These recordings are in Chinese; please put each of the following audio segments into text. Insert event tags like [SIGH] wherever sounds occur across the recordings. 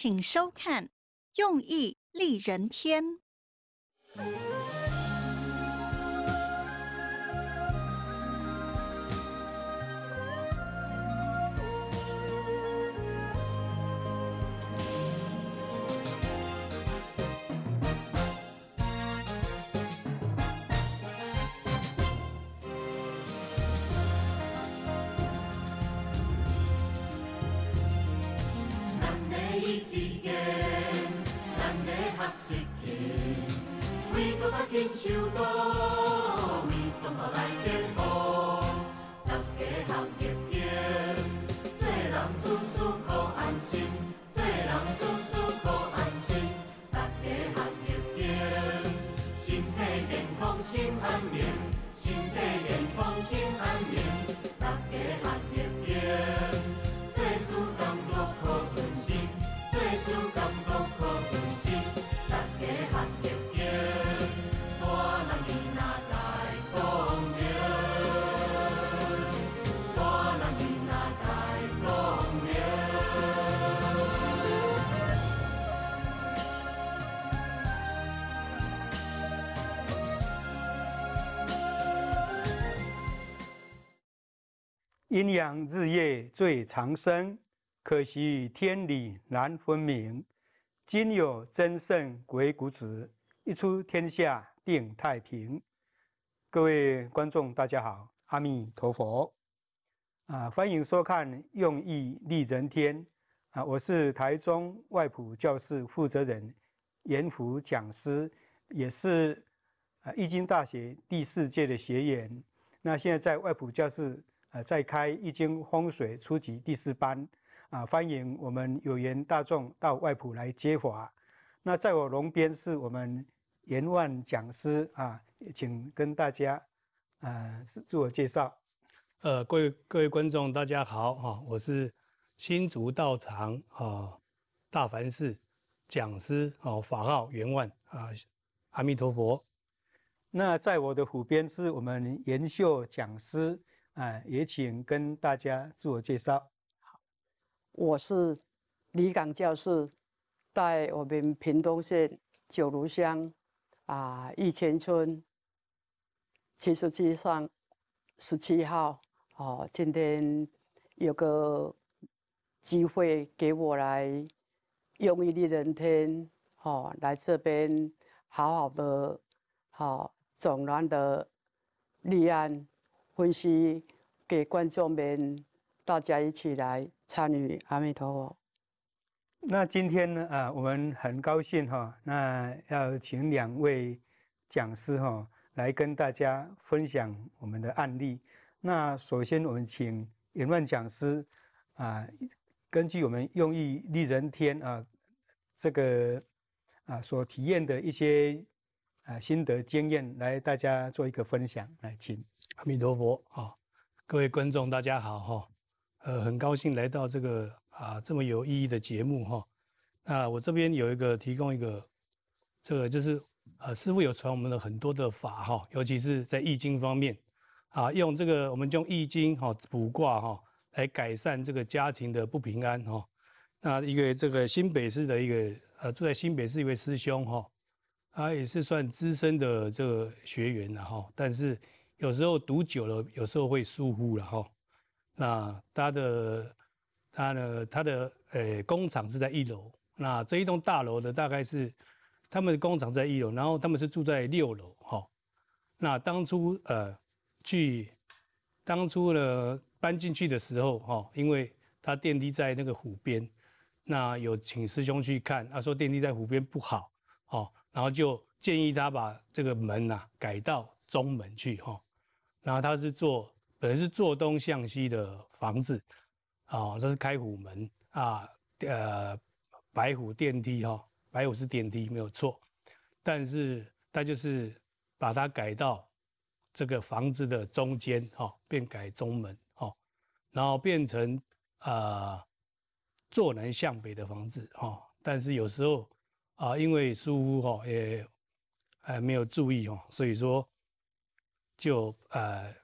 请收看《用意丽人篇》。金修道，为中华来添福，大家好业精。做人处事可安心，做人处事可安心，大家好业精。身体健康心安宁，身体健康心安宁，大家好业精。阴阳日夜最长生，可惜天理难分明。今有真圣鬼谷子，一出天下定太平。各位观众，大家好，阿弥陀佛啊！欢迎收看《用意利人天》啊！我是台中外普教室负责人严福讲师，也是啊易经大学第四届的学员。那现在在外普教室。呃，在开易经风水初级第四班，啊，欢迎我们有缘大众到外埔来接法。那在我龙边是我们延万讲师啊，请跟大家呃自我介绍。呃，各位各位观众大家好哈，我是新竹道场啊大凡士讲师哦，法号圆万啊，阿弥陀佛。那在我的虎边是我们延秀讲师。啊，也请跟大家自我介绍。好，我是李港教士，在我们屏东县九如乡啊玉前村七十七上十七号。哦，今天有个机会给我来用一粒人听，哦，来这边好好的，好总难的立案分析给观众们，大家一起来参与阿弥陀佛。那今天呢，啊，我们很高兴哈，那要请两位讲师哈来跟大家分享我们的案例。那首先我们请演论讲师啊，根据我们用意利人天啊这个啊所体验的一些啊心得经验来大家做一个分享，来请。阿弥陀佛，哈，各位观众，大家好，哈，呃，很高兴来到这个啊这么有意义的节目，哈。那我这边有一个提供一个，这个就是呃，师傅有传我们的很多的法，哈，尤其是在易经方面，啊，用这个我们用易经哈卜卦哈来改善这个家庭的不平安，哈。那一个这个新北市的一个呃住在新北市一位师兄，哈，他也是算资深的这个学员了，哈，但是。有时候读久了，有时候会疏忽了哈。那他的他呢？他的呃工厂是在一楼。那这一栋大楼呢，大概是他们的工厂在一楼，然后他们是住在六楼哈。那当初呃去当初呢搬进去的时候哈，因为他电梯在那个湖边，那有请师兄去看，他说电梯在湖边不好哦，然后就建议他把这个门呐改到中门去哈。然后他是做，本来是坐东向西的房子，哦，这是开虎门啊，呃，白虎电梯哈，白虎是电梯没有错，但是他就是把它改到这个房子的中间哈，变改中门哈，然后变成啊坐南向北的房子哈，但是有时候啊，因为疏忽哈，也还没有注意哈，所以说。就呃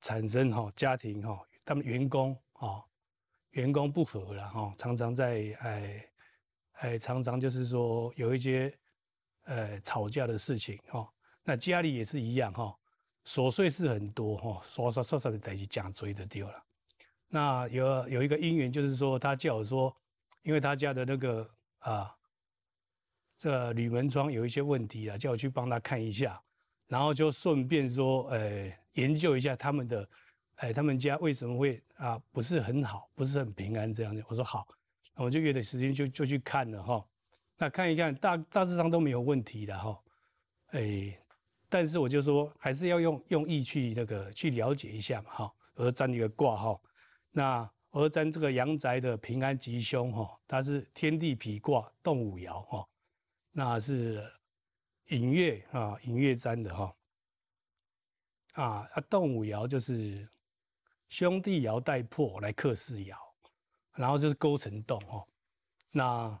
产生哈家庭哈他们员工哈员工不和了哈常常在哎哎常常就是说有一些呃吵架的事情哈那家里也是一样哈琐碎事很多哈刷刷刷刷的在一起讲嘴的丢了。那有有一个因缘就是说他叫我说，因为他家的那个啊这铝门窗有一些问题啊，叫我去帮他看一下。然后就顺便说，呃，研究一下他们的，哎，他们家为什么会啊不是很好，不是很平安这样子。我说好，我就约的时间就就去看了哈。那看一看大大致上都没有问题的哈，哎，但是我就说还是要用用意去那个去了解一下嘛哈。我说占一个卦哈，那而占这个阳宅的平安吉凶哈，它是天地皮卦动五爻哈，那是。隐月啊，隐月占的哈啊啊，动五爻就是兄弟爻带破来克四爻，然后就是勾成动哈。那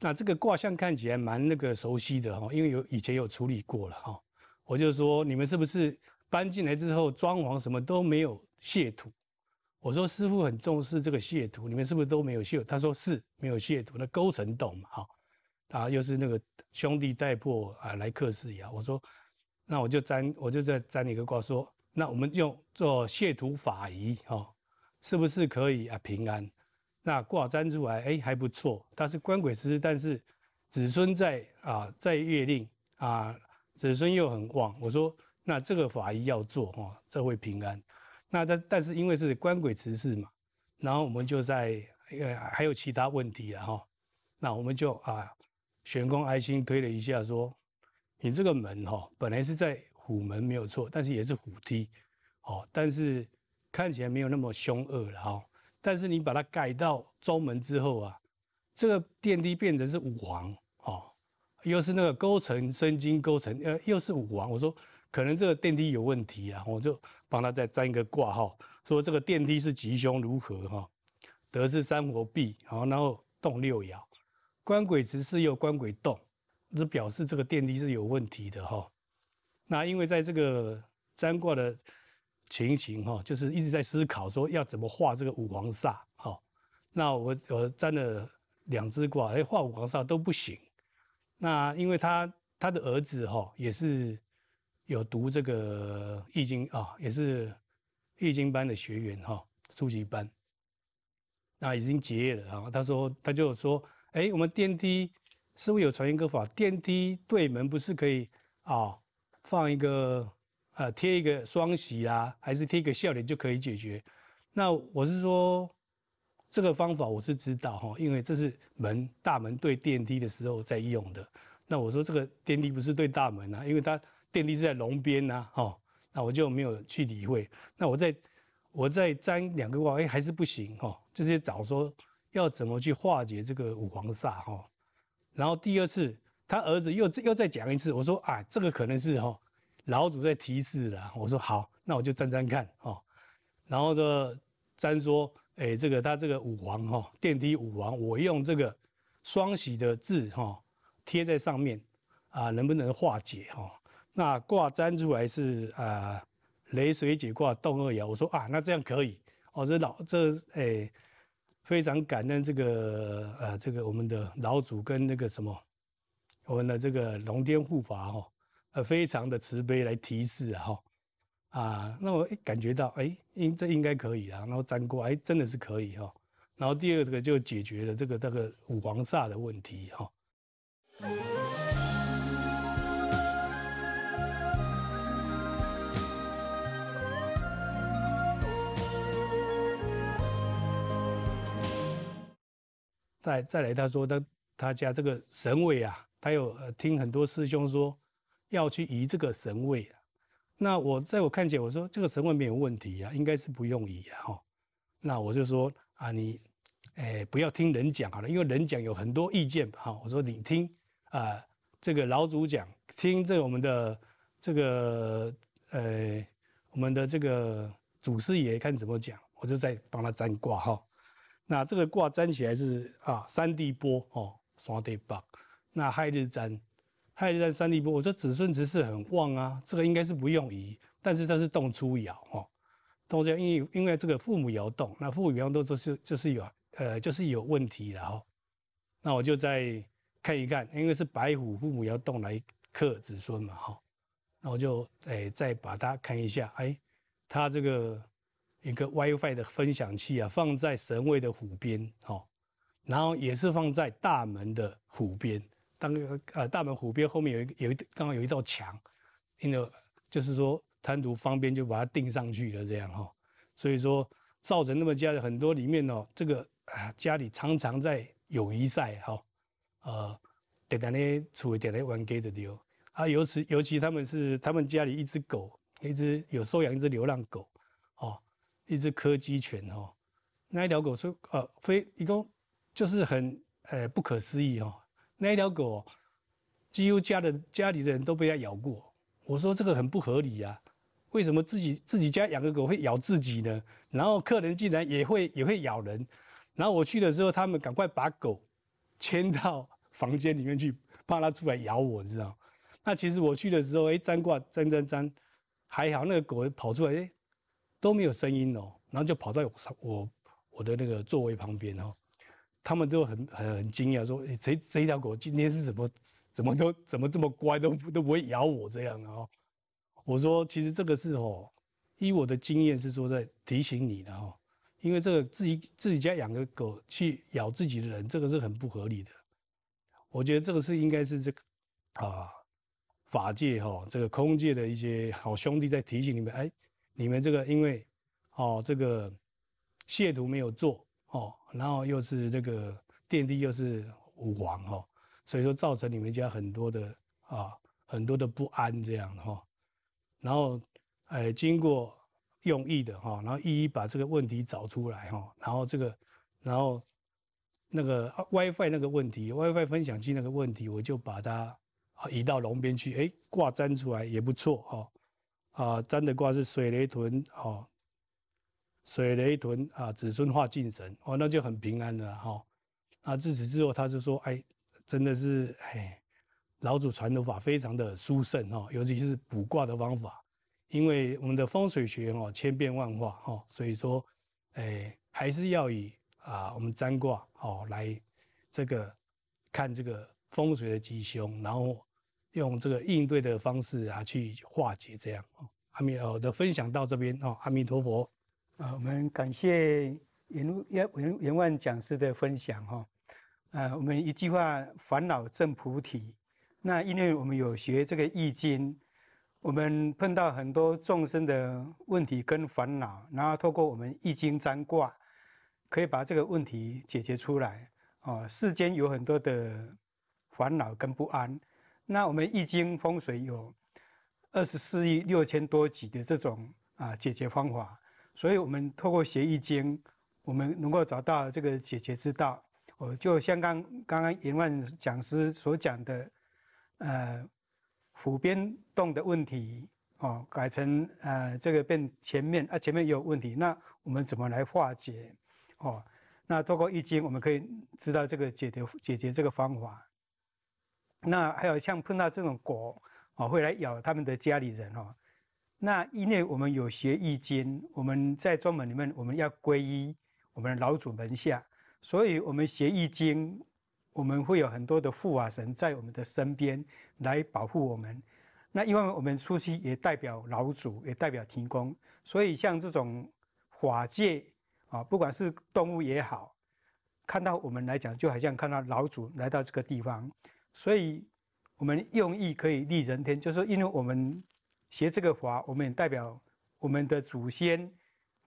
那这个卦象看起来蛮那个熟悉的哈，因为有以前有处理过了哈。我就说你们是不是搬进来之后装潢什么都没有卸土？我说师傅很重视这个卸土，你们是不是都没有卸，他说是没有卸土，那勾成动嘛哈。啊，又是那个兄弟带破啊，来克氏呀！我说，那我就占，我就再占一个卦，说那我们用做卸土法仪哈，是不是可以啊？平安？那卦占出来，哎，还不错。但是官鬼事，但是子孙在啊，在月令啊，子孙又很旺。我说，那这个法仪要做哈，这会平安。那但但是因为是官鬼直事嘛，然后我们就在，呃还有其他问题了哈。那我们就啊。玄空爱心推了一下，说：“你这个门哈，本来是在虎门没有错，但是也是虎梯，哦，但是看起来没有那么凶恶了哈。但是你把它改到中门之后啊，这个电梯变成是五黄哦，又是那个勾陈生金，勾陈呃又是五黄。我说可能这个电梯有问题啊，我就帮他再占一个挂号，说这个电梯是吉凶如何哈？得是三佛壁后然后动六爻。”关鬼直是又关鬼动，这表示这个电梯是有问题的哈。那因为在这个占卦的情形哈，就是一直在思考说要怎么画这个五黄煞哈。那我我占了两只卦，哎，画五黄煞都不行。那因为他他的儿子哈也是有读这个易经啊，也是易经班的学员哈，初级班。那已经结业了啊，他说他就说。哎，我们电梯不是有传言个法，电梯对门不是可以啊放一个呃贴一个双喜啊，还是贴一个笑脸就可以解决？那我是说这个方法我是知道哈，因为这是门大门对电梯的时候在用的。那我说这个电梯不是对大门啊，因为它电梯是在龙边呐哈，那我就没有去理会。那我再我再粘两个挂，哎还是不行哈，就是找说。要怎么去化解这个五黄煞哈？然后第二次他儿子又又再讲一次，我说啊，这个可能是哈老祖在提示了。我说好，那我就粘粘看哈。然后的粘说，哎，这个他这个五黄哈电梯五黄，我用这个双喜的字哈贴在上面啊，能不能化解哈？那卦粘出来是啊，雷水解卦动二爻。我说啊，那这样可以哦。这老这哎。非常感恩这个呃，这个我们的老祖跟那个什么，我们的这个龙天护法哈，呃，非常的慈悲来提示哈，啊，那我感觉到哎，应这应该可以啊，然后粘锅哎，真的是可以哈，然后第二个就解决了这个那个五黄煞的问题哈。再再来，他说他他家这个神位啊，他有听很多师兄说要去移这个神位啊。那我在我看见，我说这个神位没有问题啊，应该是不用移啊。哈，那我就说啊，你，哎，不要听人讲好了，因为人讲有很多意见哈。我说你听啊，这个老祖讲，听这我们的这个呃，我们的这个祖师爷看怎么讲，我就再帮他占卦哈。那这个卦占起来是啊，三地波哦，双地八。那亥日占，亥日占三地波，我说子孙子是很旺啊，这个应该是不用移。但是它是动出爻哦，动出爻，因为因为这个父母爻动，那父母爻动就是就是有呃就是有问题了哈。那我就再看一看，因为是白虎父母爻动来克子孙嘛哈。那我就哎再把它看一下，哎，它这个。一个 WiFi 的分享器啊，放在神位的虎边，哦，然后也是放在大门的虎边。当呃大门虎边后面有一个有一刚好有一道墙，因为就是说贪图方便就把它钉上去了这样哈。所以说造成那么家的很多里面哦，这个啊家里常常在友谊赛，哈，呃，得等你处来等你玩给的丢。啊，尤其尤其他们是他们家里一只狗，一只有收养一只流浪狗。一只柯基犬哈，那一条狗说呃，非一共就是很呃不可思议哦，那一条狗几乎家的家里的人都被它咬过。我说这个很不合理呀，为什么自己自己家养个狗会咬自己呢？然后客人竟然也会也会咬人，然后我去的时候，他们赶快把狗牵到房间里面去，怕它出来咬我，你知道？那其实我去的时候，哎，粘挂粘粘粘，还好那个狗跑出来，哎。都没有声音哦，然后就跑到我我我的那个座位旁边哦，他们都很很很惊讶，说：诶，这这条狗今天是怎么怎么都怎么这么乖，都都不会咬我这样哦。我说：其实这个是哦，依我的经验是说在提醒你的哦，因为这个自己自己家养的狗去咬自己的人，这个是很不合理的。我觉得这个是应该是这个啊，法界哈，这个空界的一些好兄弟在提醒你们，哎。你们这个因为哦这个亵渎没有做哦，然后又是这个电梯又是五王哈，所以说造成你们家很多的啊很多的不安这样哈，然后呃经过用意的哈，然后一一把这个问题找出来哈，然后这个然后那个 WiFi 那个问题，WiFi 分享器那个问题，我就把它移到龙边去，哎挂粘出来也不错哈。啊，占的卦是水雷屯哦，水雷屯啊，子孙化进神哦，那就很平安了哈。啊，自此之后，他就说，哎，真的是，嘿，老祖传的法非常的殊胜哦，尤其是卜卦的方法，因为我们的风水学哦，千变万化哈，所以说，哎，还是要以啊，我们占卦哦，来这个看这个风水的吉凶，然后。用这个应对的方式啊，去化解这样。阿弥陀佛的分享到这边哦，阿弥陀佛。啊，我们感谢袁袁袁万讲师的分享哈。呃，我们一句话烦恼证菩提。那因为我们有学这个易经，我们碰到很多众生的问题跟烦恼，然后透过我们易经占卦，可以把这个问题解决出来。啊，世间有很多的烦恼跟不安。那我们易经风水有二十四亿六千多集的这种啊解决方法，所以我们透过学易经，我们能够找到这个解决之道。我就像刚刚刚言万讲师所讲的，呃，虎边洞的问题哦，改成呃这个变前面啊，前面也有问题，那我们怎么来化解？哦，那透过易经，我们可以知道这个解决解决这个方法。那还有像碰到这种狗哦，会来咬他们的家里人哦。那因为我们有学易经，我们在宗门里面我们要皈依我们的老祖门下，所以我们学易经，我们会有很多的护法神在我们的身边来保护我们。那因为我们初期也代表老祖，也代表天公，所以像这种法界啊，不管是动物也好，看到我们来讲，就好像看到老祖来到这个地方。所以，我们用意可以利人天，就是因为我们学这个法，我们也代表我们的祖先，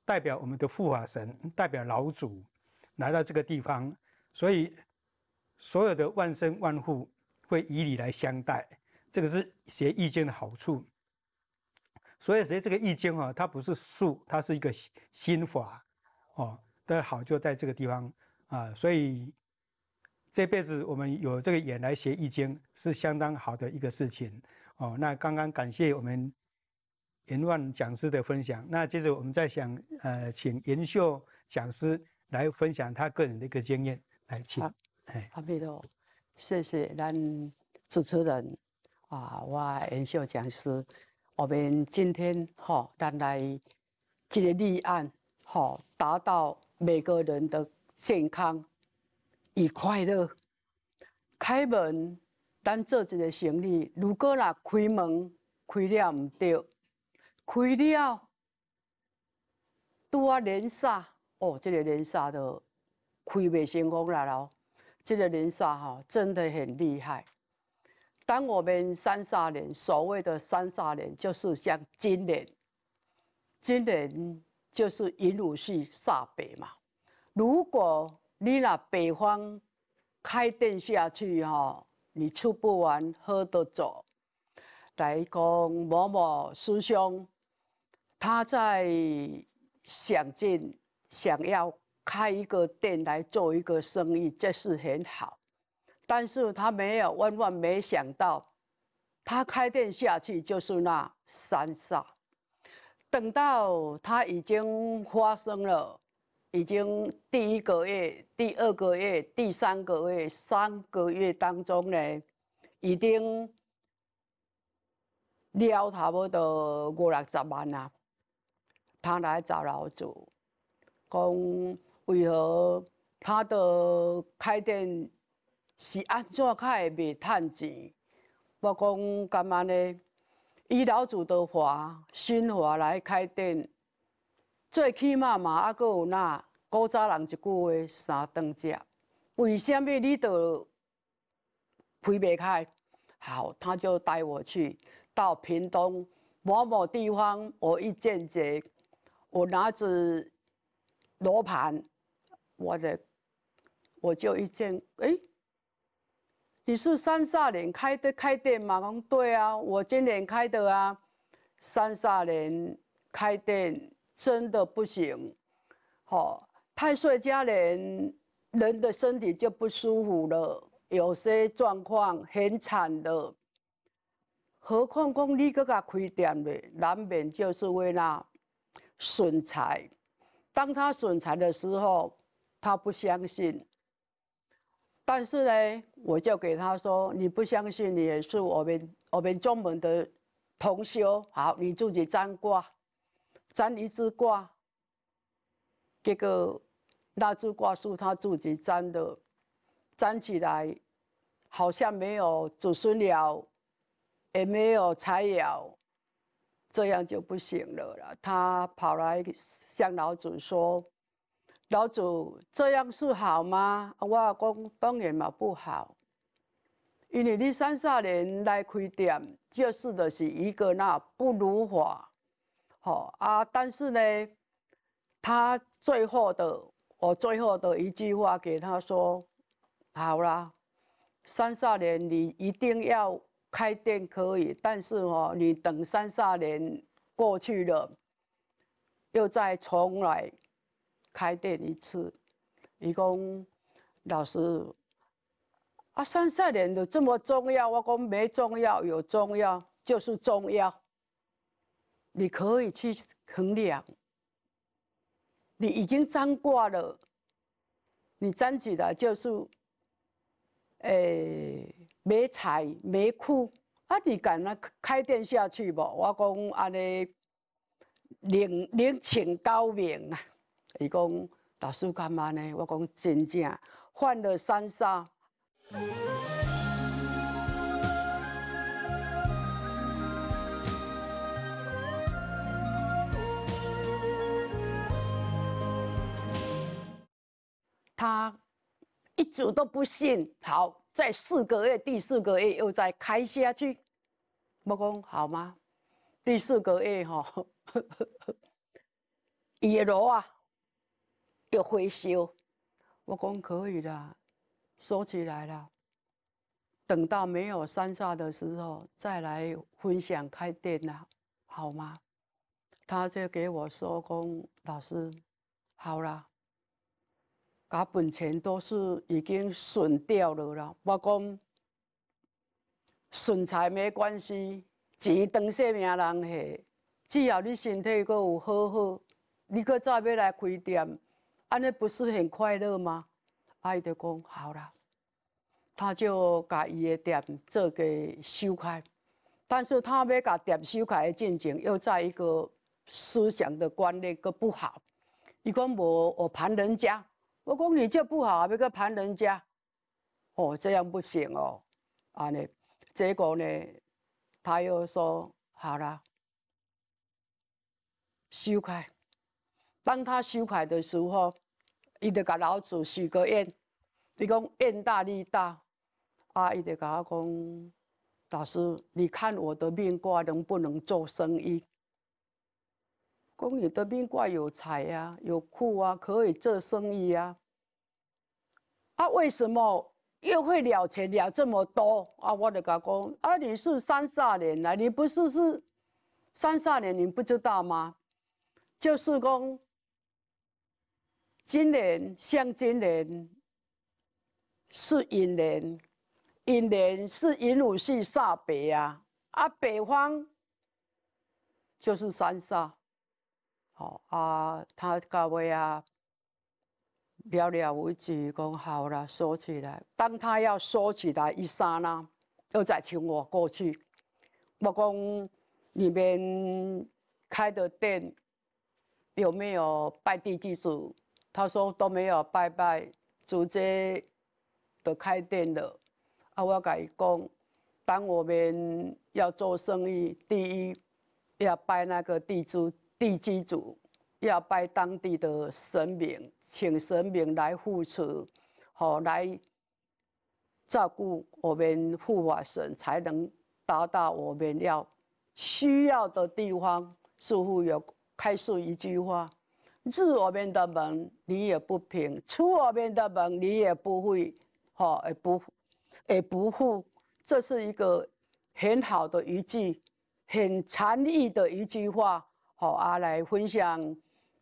代表我们的护法神，代表老祖来到这个地方，所以所有的万生万户会以礼来相待，这个是学易经的好处。所以，学这个易经啊，它不是术，它是一个心法哦。的好就在这个地方啊，所以。这辈子我们有这个眼来学易经，是相当好的一个事情哦。那刚刚感谢我们延万讲师的分享，那接着我们再想，呃，请延秀讲师来分享他个人的一个经验。来，请。好，阿彼得，谢谢咱主持人啊，我延秀讲师，我们今天哈，咱来一个立案，哈，达到每个人的健康。以快乐开门，咱做一个生意。如果若开门开了毋对，开了多连煞，哦，这个连煞都开袂成功了喽。这个连煞哈，真的很厉害。当我们三煞年，所谓的三煞年，就是像今年，今年就是引入去煞北嘛。如果你那北方开店下去哈，你吃不完，喝得走。来讲，某某师兄，他在想尽想要开一个店来做一个生意，这是很好，但是他没有万万没想到，他开店下去就是那三煞。等到他已经发生了。已经第一个月、第二个月、第三个月，三个月当中呢，已经了差不多五六十万啊。他来找老祖，讲为何他的开店是安怎开未赚钱？我讲干嘛呢？以老祖的话，新华来开店。最起码嘛，还搁有那古早人一句话：“三顿食。”为什么你倒开袂开？好，他就带我去到屏东某某地方，我一见姐，我拿着罗盘，我的，我就一见，哎，你是三煞年开的开店吗？讲对啊，我今年开的啊，三煞年开店。真的不行，好太岁加人人的身体就不舒服了，有些状况很惨的。何况讲你搁个开店的，难免就是为那损财。当他损财的时候，他不相信。但是呢，我就给他说：“你不相信，你也是我们我们中门的同修。好，你自己占卦。”占一支卦，结果那支卦树他自己占的，占起来好像没有子孙了，也没有财了，这样就不行了他跑来向老祖说：“老祖，这样是好吗？我公当然嘛不好，因为你三十年来开店，就是的是一个那不如法。”好啊，但是呢，他最后的我最后的一句话给他说：“好啦，三十年你一定要开店可以，但是哦，你等三十年过去了，又再重来开店一次。”一讲老师啊，三十年都这么重要，我讲没重要，有重要就是重要。你可以去衡量，你已经占卦了，你沾起来就是，诶，没财没库，啊，你敢那开店下去不？我讲安尼，另另请高明啊，伊讲大师干吗呢？我讲真正换了三沙。他一直都不信，好，在四个月，第四个月又再开下去，我讲好吗？第四个月吼，二 [LAUGHS] 楼啊要回修，我讲可以啦，收起来了，等到没有山下的时候再来分享开店啦，好吗？他就给我说：“公老师，好了。”甲本钱都是已经损掉了啦，包括损财没关系，钱当性命人下，只要你身体阁有好好，你阁再要来开店，安尼不是很快乐吗？阿伊就讲好了，他就甲伊个店做给修开，但是他要甲店修开的进程，又在一个思想的观念阁不好，伊讲我我盘人家。我讲你这不好，别个盘人家，哦，这样不行哦。啊呢，结果呢，他又说好了，修改。当他修改的时候，伊得甲老子许个愿，伊讲愿大利大。啊，伊得甲我讲，老师，你看我的面挂能不能做生意？宫里的病怪有财呀，有库啊，可以做生意呀。啊，为什么又会了钱了这么多啊？我就讲宫，啊，你是三煞年来，你不是是三煞年，你不知道吗？就是讲，今年像今年是寅年，寅年是寅午戌煞北呀，啊，北方就是三煞。哦，啊，他到话啊，寥寥无几。讲好了，收起来，当他要收起来一刹那，又再请我过去。我讲你们开的店有没有拜地主？他说都没有拜拜，直接的开店了。啊，我甲伊讲，当我们要做生意，第一要拜那个地主。地基主要拜当地的神明，请神明来护持，好来照顾我们护法神，才能达到我们要需要的地方。似乎有开示一句话：，入我们的门，你也不平；出我们的门，你也不会好，也不也不富。这是一个很好的一句，很禅意的一句话。好啊，来分享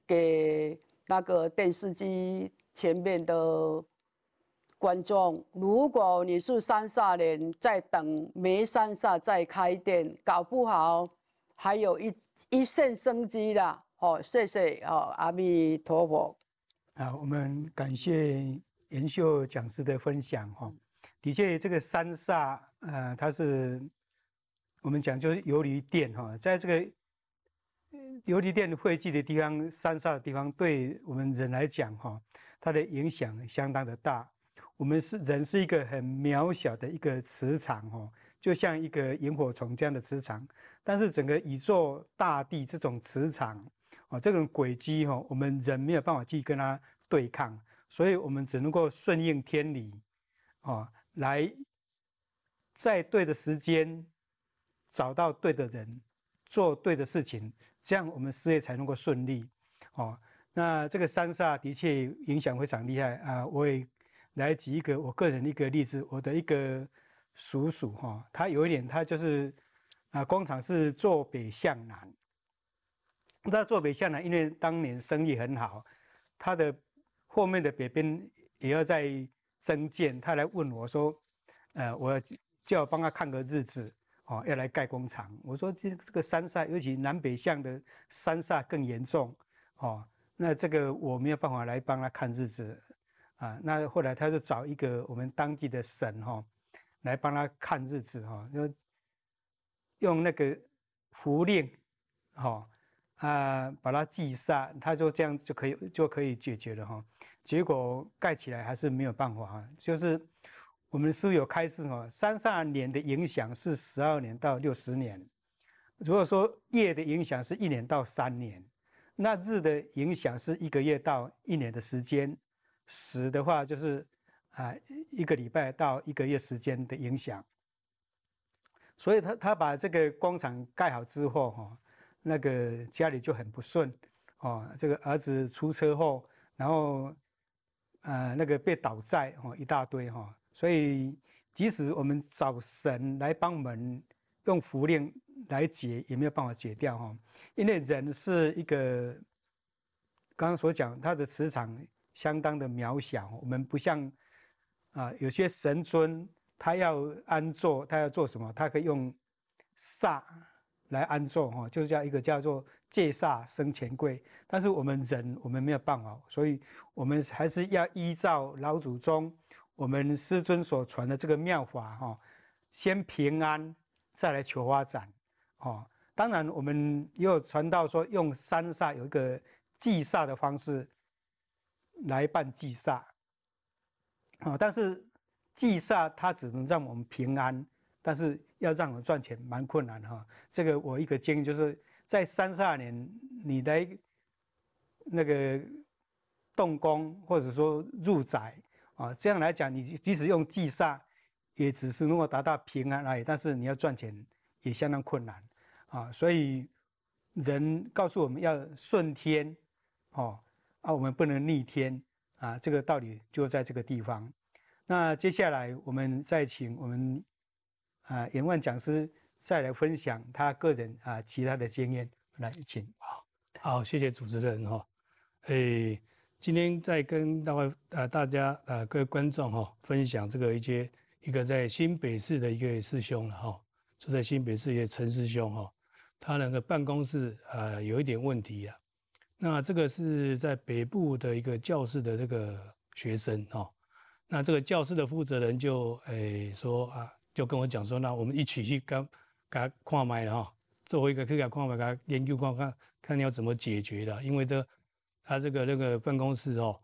给那个电视机前面的观众。如果你是三煞人，在等没三煞在开店，搞不好还有一一线生机的。好，谢谢哦，阿弥陀佛。啊，我们感谢延秀讲师的分享哈。的确，这个三煞，呃，它是我们讲就是游离电哈，在这个。游离电汇聚的地方，山沙的地方，对我们人来讲，哈，它的影响相当的大。我们是人，是一个很渺小的一个磁场，哦，就像一个萤火虫这样的磁场。但是整个宇宙大地这种磁场，啊，这种轨迹，哈，我们人没有办法去跟它对抗，所以我们只能够顺应天理，啊，来在对的时间找到对的人，做对的事情。这样我们事业才能够顺利，哦。那这个三煞的确影响非常厉害啊！我也来举一个我个人一个例子，我的一个叔叔哈，他有一点，他就是啊，工厂是坐北向南。那坐北向南，因为当年生意很好，他的后面的北边也要在增建。他来问我说，呃，我叫我帮他看个日子。哦，要来盖工厂，我说这这个山煞，尤其南北向的山煞更严重，哦，那这个我没有办法来帮他看日子，啊，那后来他就找一个我们当地的神哈，来帮他看日子哈，用用那个符令，哈，啊，把它祭煞，他说这样子就可以就可以解决了哈，结果盖起来还是没有办法，就是。我们书有开示哦，三上年的影响是十二年到六十年；如果说夜的影响是一年到三年，那日的影响是一个月到一年的时间；时的话就是啊一个礼拜到一个月时间的影响。所以他他把这个工厂盖好之后哈，那个家里就很不顺哦，这个儿子出车祸，然后呃那个被倒债哦一大堆哈。所以，即使我们找神来帮我们用符令来解，也没有办法解掉哈。因为人是一个刚刚所讲，他的磁场相当的渺小。我们不像啊，有些神尊他要安坐，他要做什么？他可以用煞来安坐哈，就是叫一个叫做戒煞生钱贵。但是我们人，我们没有办法，所以我们还是要依照老祖宗。我们师尊所传的这个妙法哈，先平安，再来求发展，哦，当然我们又传到说用三煞有一个祭煞的方式，来办祭煞，啊，但是祭煞它只能让我们平安，但是要让我们赚钱蛮困难哈。这个我一个建议就是在三煞年你来那个动工或者说入宅。啊，这样来讲，你即使用计煞，也只是能够达到平安而已。但是你要赚钱，也相当困难啊。所以人告诉我们要顺天，哦啊，我们不能逆天啊。这个道理就在这个地方。那接下来我们再请我们啊，演万讲师再来分享他个人啊其他的经验。来，请啊。好，谢谢主持人哈。诶。今天在跟大家呃，大家呃，各位观众哈，分享这个一些一个在新北市的一个师兄了哈，住在新北市一个陈师兄哈，他那个办公室啊有一点问题呀。那这个是在北部的一个教室的这个学生哈，那这个教室的负责人就诶说啊，就跟我讲说，那我们一起去跟给他看麦了哈，作为一个去给他看麦，给他研究看看看要怎么解决的，因为这。他这个那个办公室哦，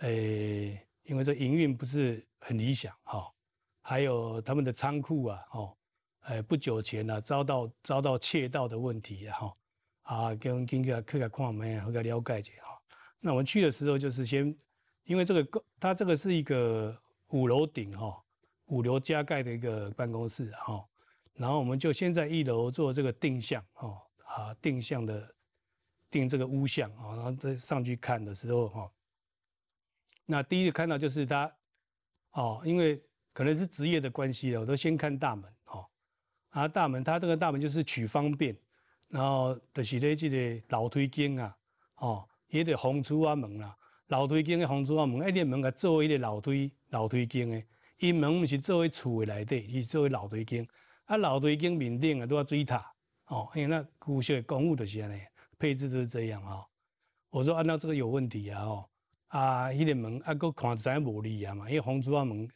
诶，因为这营运不是很理想哈，还有他们的仓库啊，哦，诶，不久前呢遭到遭到窃盗的问题哈，啊，跟跟个去个看门和个了解下哈。那我们去的时候就是先，因为这个他这个是一个五楼顶哈，五楼加盖的一个办公室哈，然后我们就先在一楼做这个定向哦，啊，定向的。定这个屋相啊，然后再上去看的时候哈，那第一个看到就是他，哦，因为可能是职业的关系了，我都先看大门哦，啊，大门，他这个大门就是取方便，然后就是咧即个楼梯间啊，哦，也得封厝啊门啦。楼梯间的封厝啊门，一个门作做一个楼梯楼梯间的，因门毋是做为厝的内底，是做为楼梯间，啊，楼梯间面顶啊都要水塔，哦，因为那古时的公务就是安尼。配置都是这样哈，我说按照这个有问题啊吼，啊，迄个门啊，佫看在无理啊嘛，因为红珠啊门，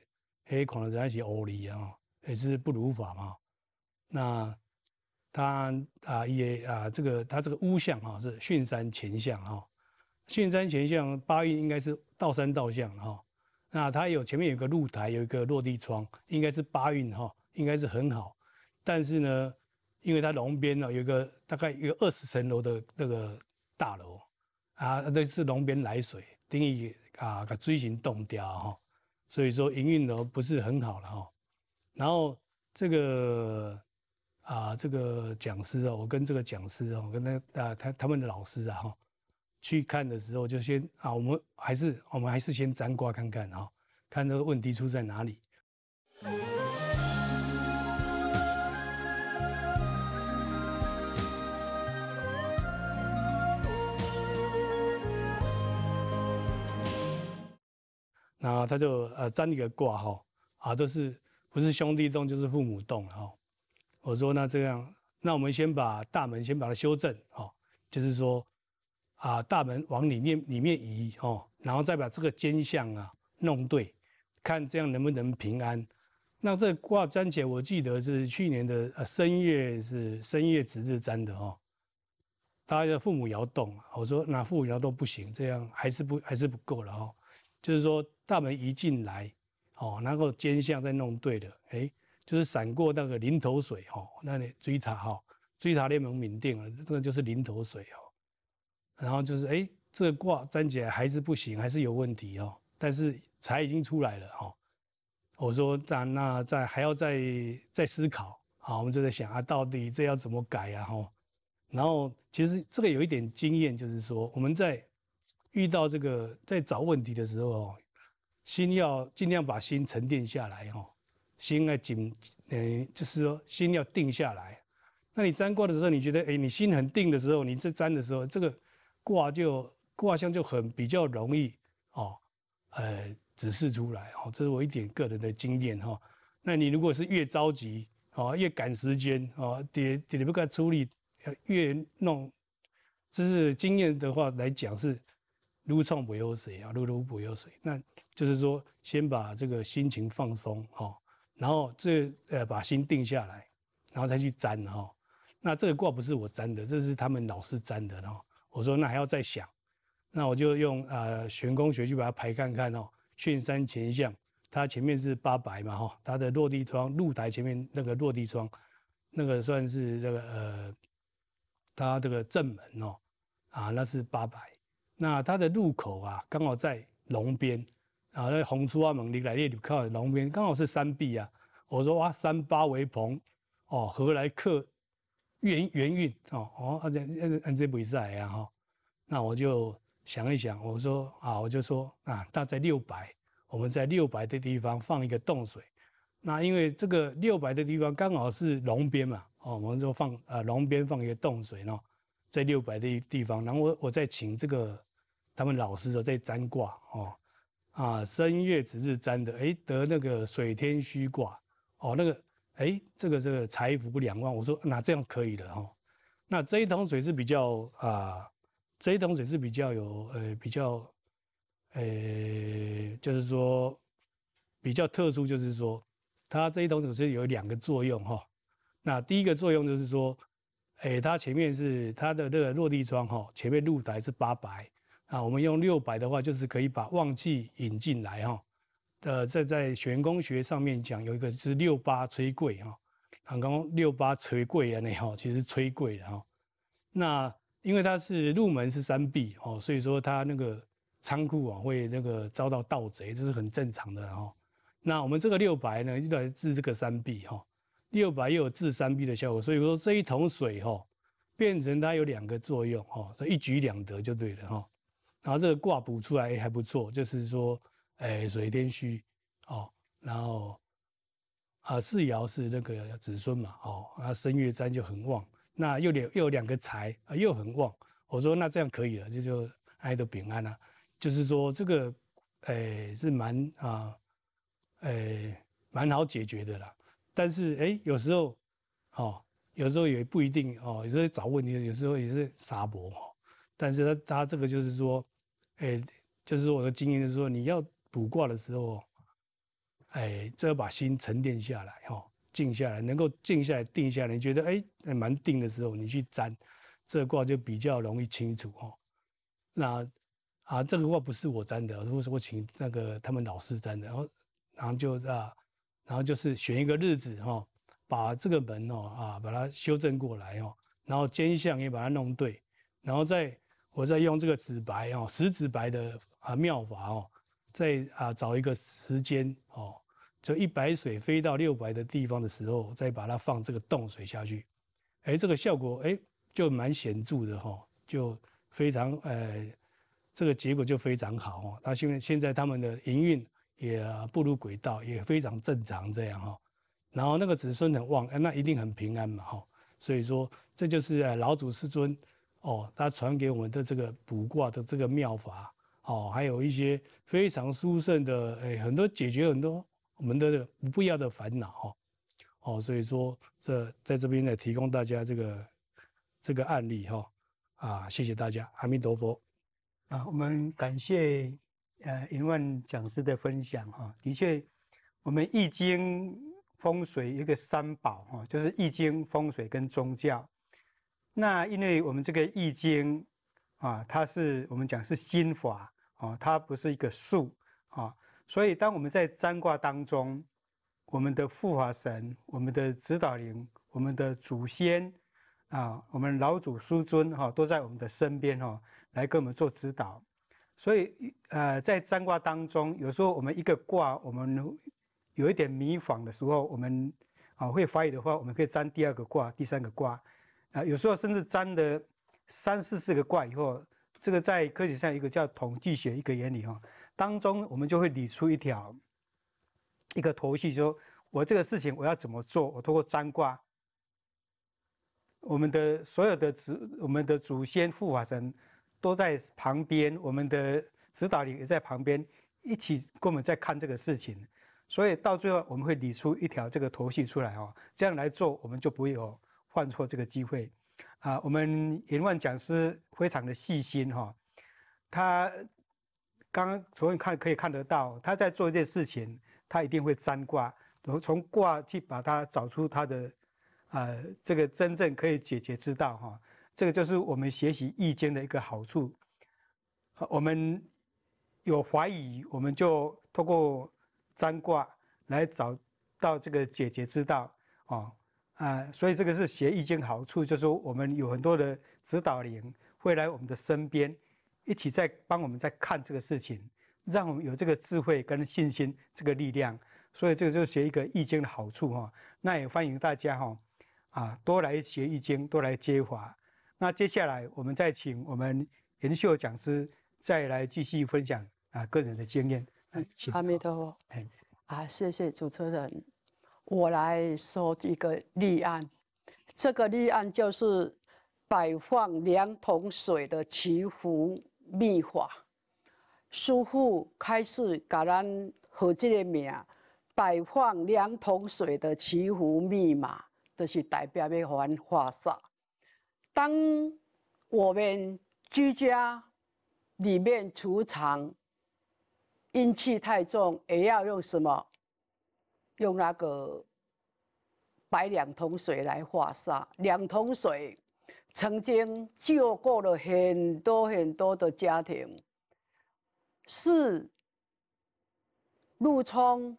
迄个看在起欧理啊，吼，也是不如法嘛。那他啊，也啊，这个他这个屋向哈是巽山前相哈，巽山前相八运应该是倒山倒相哈。那他有前面有个露台，有一个落地窗，应该是八运哈，应该是很好。但是呢。因为它龙边呢有个大概有二十层楼的那个大楼啊，那是龙边来水定义啊个锥形洞雕哈，所以说营运楼不是很好了哈。然后这个啊这个讲师啊，我跟这个讲师啊，我跟他啊他他们的老师啊哈，去看的时候就先啊我们还是我们还是先占卦看看哈，看这个问题出在哪里。那他就呃粘一个卦哈，啊，都是不是兄弟动就是父母动哈。我说那这样，那我们先把大门先把它修正哈，就是说啊大门往里面里面移哈，然后再把这个尖向啊弄对，看这样能不能平安。那这卦粘起来，我记得是去年的呃深夜是深夜值日粘的哈。大家父母摇动，我说那父母摇动不行，这样还是不还是不够了哈，就是说。大门一进来，哦，然后肩相在弄对了，哎，就是闪过那个零头水，哈，那里追塔，哈，追塔联盟缅甸了，这个就是零头水，哦。然后就是，哎，这个卦粘起来还是不行，还是有问题，哦。但是财已经出来了，哈，我说，那那再还要再再思考，好，我们就在想啊，到底这要怎么改啊，哈，然后其实这个有一点经验，就是说我们在遇到这个在找问题的时候，哦。心要尽量把心沉淀下来哈，心要紧，呃，就是说心要定下来。那你占卦的时候，你觉得，哎，你心很定的时候，你这占的时候，这个卦就卦象就很比较容易哦，呃，指示出来。哦，这是我一点个人的经验哈。那你如果是越着急，哦，越赶时间，哦，点点不开出力，越弄，这是经验的话来讲是。撸创不有水啊，撸撸不有水，那就是说先把这个心情放松哦，然后这呃把心定下来，然后再去粘哈。那这个卦不是我粘的，这是他们老师粘的。哦。我说那还要再想，那我就用呃玄空学去把它排看看哦。巽山乾向，它前面是八白嘛哈，它的落地窗、露台前面那个落地窗，那个算是这个呃它这个正门哦，啊那是八白。那它的入口啊，刚好在龙边啊，在红出啊门里来，那里靠龙边，刚好是山壁啊。我说哇，山八为蓬，哦，何来客元元运哦哦，而且按按这不意思啊哈。那我就想一想，我说啊，我就说啊，大概六百，我们在六百的地方放一个洞水。那因为这个六百的地方刚好是龙边嘛，哦，我们就放啊龙边放一个洞水呢，在六百的地方，然后我我再请这个。他们老师都在占卦哦，啊，生月子日占的，哎，得那个水天需卦哦，那个，哎，这个这个财富不两旺，我说那这样可以了哈，那这一桶水是比较啊，这一桶水是比较有呃比较，呃，就是说比较特殊，就是说它这一桶水是有两个作用哈，那第一个作用就是说，哎，它前面是它的这个落地窗哈，前面露台是八百。啊，我们用六白的话，就是可以把旺气引进来哈。呃，在在玄功学上面讲，有一个是六八催贵哈。刚刚六八催贵啊，那哈其实催贵的哈。那因为它是入门是三碧哦，所以说它那个仓库啊会那个遭到盗贼，这是很正常的哈。那我们这个六白呢，用来治这个三碧哈。六白又有治三碧的效果，所以说这一桶水哈，变成它有两个作用哈，以一举两得就对了哈。然后这个卦补出来还不错，就是说，哎，水天需，哦，然后啊，四爻是那个子孙嘛，哦，啊，生月占就很旺，那又两又有两个财啊，又很旺，我说那这样可以了，这就爱的平安啊，就是说这个，哎，是蛮啊，哎，蛮好解决的啦。但是哎，有时候，哦，有时候也不一定哦，有时候找问题，有时候也是傻博，但是他他这个就是说。哎，就是我的经验是说，你要卜卦的时候，哎，这要把心沉淀下来，哈，静下来，能够静下来、定下来，你觉得哎蛮定的时候，你去占，这卦就比较容易清楚，哈。那啊，这个卦不是我占的，如果说我请那个他们老师占的，然后，然后就啊，然后就是选一个日子，哈，把这个门哦啊，把它修正过来，哦。然后肩相也把它弄对，然后再。我在用这个纸白哦，十纸白的啊妙法哦，在啊找一个时间哦，就一百水飞到六百的地方的时候，再把它放这个冻水下去，哎，这个效果哎就蛮显著的哈，就非常呃，这个结果就非常好哦。那现现在他们的营运也步入轨道，也非常正常这样哈。然后那个子孙很旺，那一定很平安嘛哈。所以说，这就是老祖师尊。哦，他传给我们的这个卜卦的这个妙法，哦，还有一些非常殊胜的，哎，很多解决很多我们的不必要的烦恼哈，哦，所以说这在这边呢提供大家这个这个案例哈，啊，谢谢大家，阿弥陀佛，啊，我们感谢呃云万讲师的分享哈，的确，我们易经风水一个三宝哈，就是易经风水跟宗教。那因为我们这个易经啊，它是我们讲是心法哦，它不是一个术啊，所以当我们在占卦当中，我们的护法神、我们的指导灵、我们的祖先啊，我们老祖叔尊哈，都在我们的身边哦，来给我们做指导。所以呃，在占卦当中，有时候我们一个卦我们有一点迷惘的时候，我们啊会怀疑的话，我们可以占第二个卦、第三个卦。啊，有时候甚至占的三四四个卦以后，这个在科学上一个叫统计学一个原理哈，当中我们就会理出一条一个头绪，说我这个事情我要怎么做？我通过占卦，我们的所有的祖我们的祖先护法神都在旁边，我们的指导灵也在旁边，一起跟我们在看这个事情，所以到最后我们会理出一条这个头绪出来哦，这样来做我们就不会有。犯错这个机会，啊，我们延万讲师非常的细心哈，他刚刚从看可以看得到他在做一件事情，他一定会占卦，后从卦去把它找出他的，呃，这个真正可以解决之道哈，这个就是我们学习易经的一个好处，我们有怀疑，我们就通过占卦来找到这个解决之道啊。啊，所以这个是学易经好处，就是我们有很多的指导灵会来我们的身边，一起在帮我们，在看这个事情，让我们有这个智慧跟信心，这个力量。所以这个就是学一个易经的好处哈。那也欢迎大家哈，啊，多来学易经，多来接法。那接下来我们再请我们延秀讲师再来继续分享啊个人的经验。阿弥陀佛。哎，啊，谢谢主持人。我来说一个例案，这个例案就是摆放两桶水的祈福秘法。师父开始给咱和这个名，摆放两桶水的祈福密码，就是代表要还花煞。当我们居家里面储藏阴气太重，也要用什么？用那个摆两桶水来化沙，两桶水曾经救过了很多很多的家庭，是陆冲、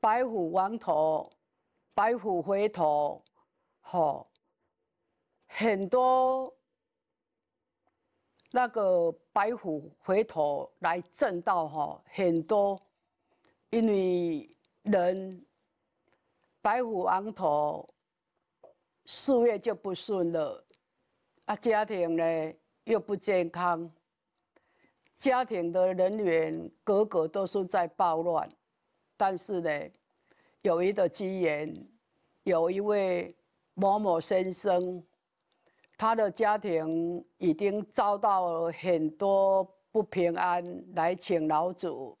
白虎王头、白虎回头，吼，很多那个白虎回头来震道哈，很多因为。人白虎昂头，事业就不顺了。啊，家庭呢又不健康，家庭的人员个个都是在暴乱。但是呢，有一个机缘，有一位某某先生，他的家庭已经遭到很多不平安来请老祖。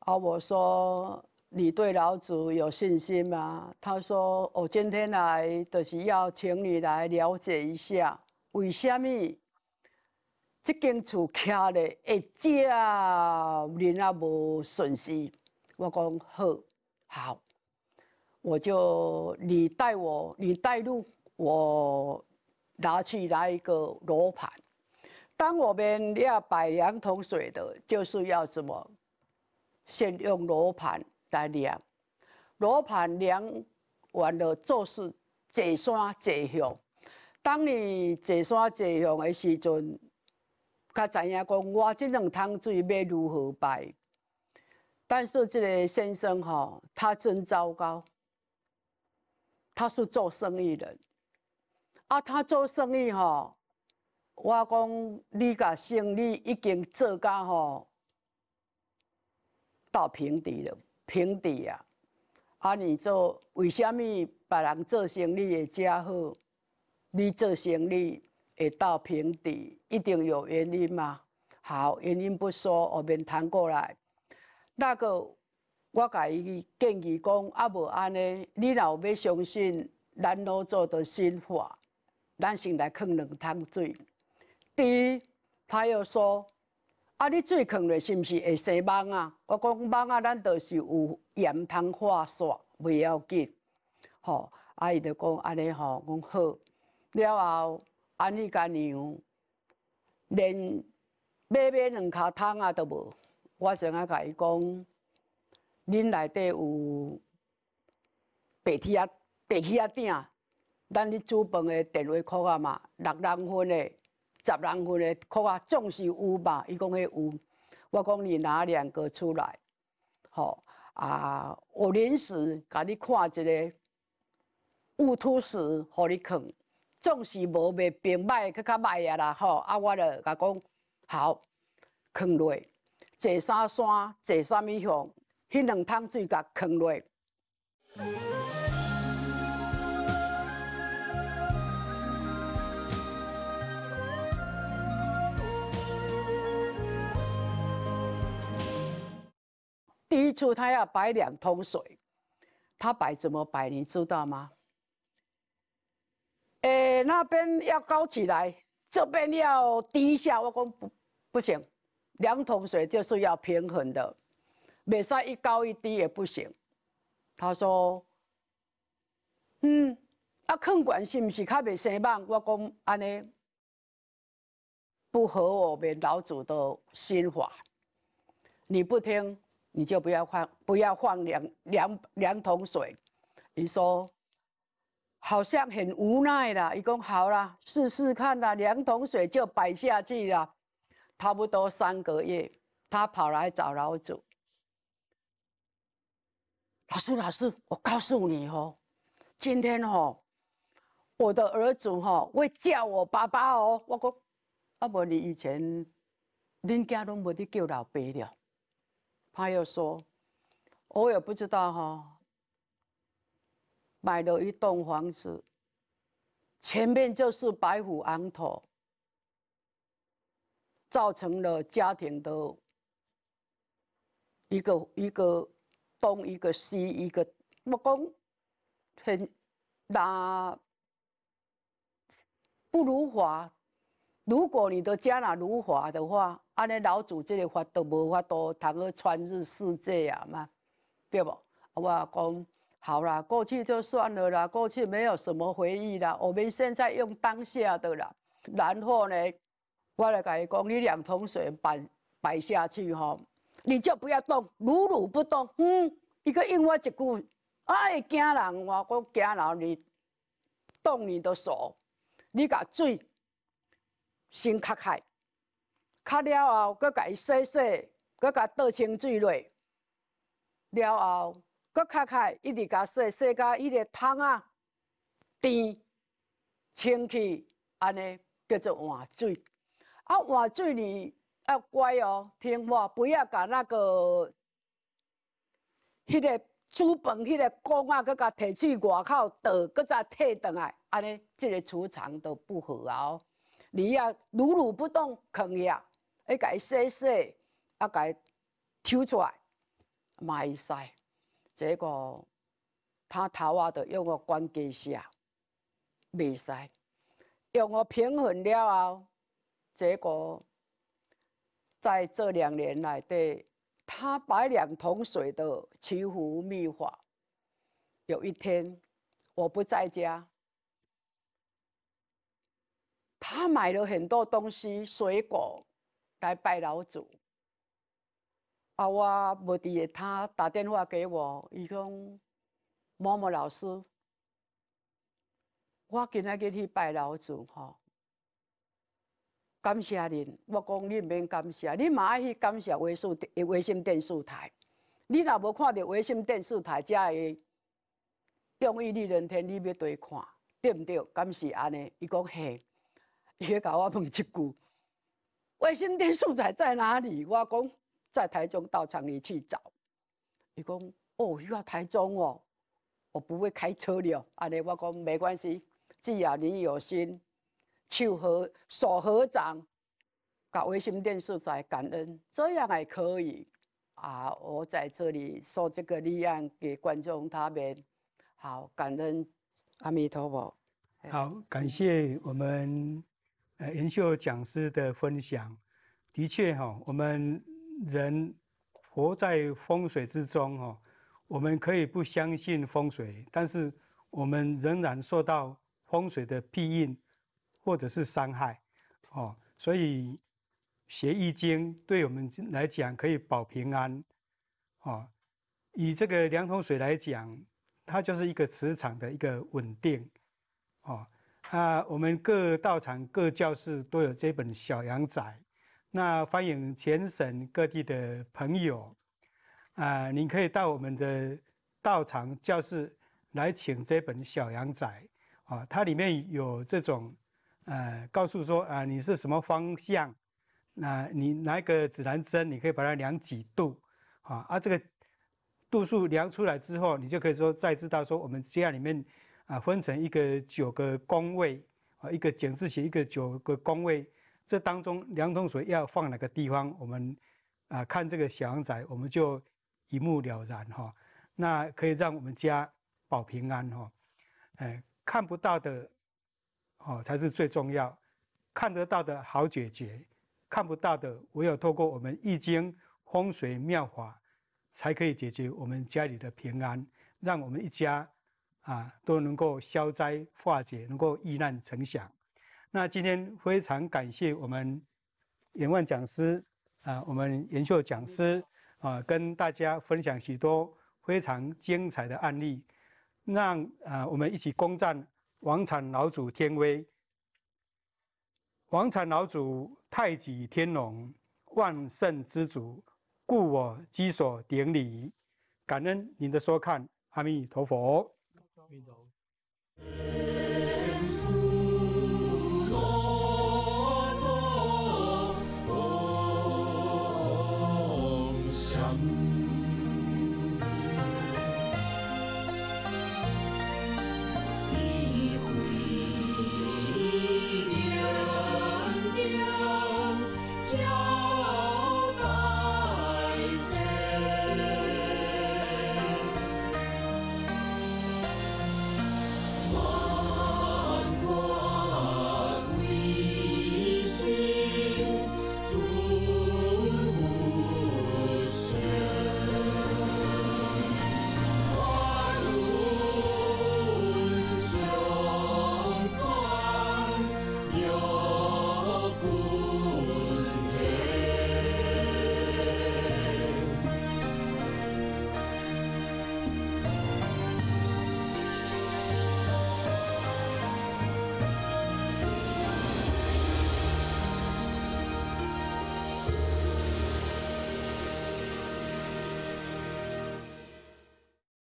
啊，我说。你对老祖有信心吗？他说：“我今天来，就是要请你来了解一下，为什么这间厝徛的一家人啊无损失。”我讲好，好，我就你带我，你带路，我拿去来一个罗盘。当我们要摆两桶水的，就是要怎么先用罗盘。在量罗盘量完了，就是坐山坐向。当你坐山坐向的时阵，才知影讲我这两桶水要如何摆。但是这个先生吼，他真糟糕。他是做生意人，啊，他做生意吼，我讲你甲生意已经做甲吼到平地了。平底啊，啊！你做为什么别人做生意会做好，你做生意会到平底，一定有原因吗？好，原因不说，我们谈过来。那个，我甲伊建议讲啊，无安尼，你若要相信，咱老做到心话，咱先来劝两桶水。第一，他友说。啊！你最恐咧是毋是会生蠓啊？我讲蠓啊，咱就是有盐汤化煞，袂要紧。吼，啊，伊着讲安尼吼，讲好了后，安尼家娘连买买两骹汤啊都无。我先啊甲伊讲，恁内底有白铁啊，白铁啊鼎，咱你煮饭的电话高啊嘛，六人分的。十人份的，可啊，总是有吧？伊讲迄有，我讲你拿两个出来，吼啊。我临时甲你看一个五突四，互你看，总是无卖变歹，去较歹啊啦，吼啊！我了甲讲好，藏落，坐啥山，坐啥物向，迄两桶水甲藏落。处他要摆两桶水，他摆怎么摆，你知道吗？哎，那边要高起来，这边要低下。我讲不不行，两桶水就是要平衡的，每塞一高一低也不行。他说：“嗯，啊，看管是不是卡袂兴旺？”我讲安尼不合我们老祖的心法，你不听。你就不要放，不要放两两两桶水。你说好像很无奈啦。一讲好了，试试看啦，两桶水就摆下去了。差不多三个月，他跑来找老祖。老师，老师，我告诉你哦，今天哦，我的儿子哦会叫我爸爸哦。我讲，啊，伯，你以前人家都没得叫老爸了。他又说：“我也不知道哈。买了一栋房子，前面就是白虎昂头，造成了家庭的一个一个东一个西一个。木讲很拿不如华，如果你的家哪如华的话。”安尼，老祖即个法都无法度通去穿越世界啊嘛，对不？我讲好啦，过去就算了啦，过去没有什么回忆啦，我们现在用当下的啦。然后呢，我来甲伊讲，你两桶水摆摆下去吼，你就不要动，如如不动，嗯，一个用我一句，爱惊人，我讲惊人，你动你的手，你甲水先开开。卡了后，搁甲伊洗洗，搁甲倒清水落。了后，搁敲开，一直甲洗洗，甲迄个汤啊、甜、清气，安尼叫做换水。啊，换水你要乖哦，听话，不要甲那个迄个煮饭迄个锅啊，搁甲摕去外口倒，搁再退倒来，安尼即个储藏都不好哦。你要如如不动，放伊哎，该洗洗，啊该抽出来卖晒，结果他头啊的用个关节下，未使用个平衡了后，结果在这两年来，对他摆两桶水的祈福秘法，有一天我不在家，他买了很多东西，水果。来拜老祖，啊！我无伫诶，他打电话给我，伊讲某某老师，我今仔日去拜老祖，吼，感谢恁。我讲你免感谢，你爱去感谢信诶，微信电视台。你若无看到微信电视台，只会中意二零天，你要对看，对毋对？敢是安尼。伊讲嘿，伊来甲我问一句。卫星电视台在哪里？我讲在台中道场里去找。你讲哦，又要台中哦，我不会开车了。安内，我讲没关系，只要你有心，手合手合掌，搞卫星电视台，感恩这样还可以啊！我在这里说这个立案给观众他们，好感恩阿弥陀佛，好感谢我们。呃，延秀讲师的分享，的确哈，我们人活在风水之中哈，我们可以不相信风水，但是我们仍然受到风水的庇应或者是伤害，哦，所以学易经对我们来讲可以保平安，哦，以这个两桶水来讲，它就是一个磁场的一个稳定，哦。啊，我们各道场、各教室都有这本小羊仔。那欢迎全省各地的朋友啊，您可以到我们的道场教室来请这本小羊仔啊。它里面有这种呃，告诉说啊，你是什么方向，那你拿一个指南针，你可以把它量几度啊。而这个度数量出来之后，你就可以说再知道说我们家里面。啊，分成一个九个宫位啊，一个剪字形，一个九个宫位，这当中两桶水要放哪个地方？我们啊，看这个祥仔，我们就一目了然哈。那可以让我们家保平安哈。哎，看不到的哦才是最重要，看得到的好解决，看不到的唯有透过我们易经风水妙法才可以解决我们家里的平安，让我们一家。啊，都能够消灾化解，能够遇难成祥。那今天非常感谢我们演万讲师啊，我们延秀讲师啊，跟大家分享许多非常精彩的案例，让啊我们一起攻占王产老祖天威，王产老祖太极天龙万圣之主，故我之所顶礼，感恩您的收看，阿弥陀佛。Vidal.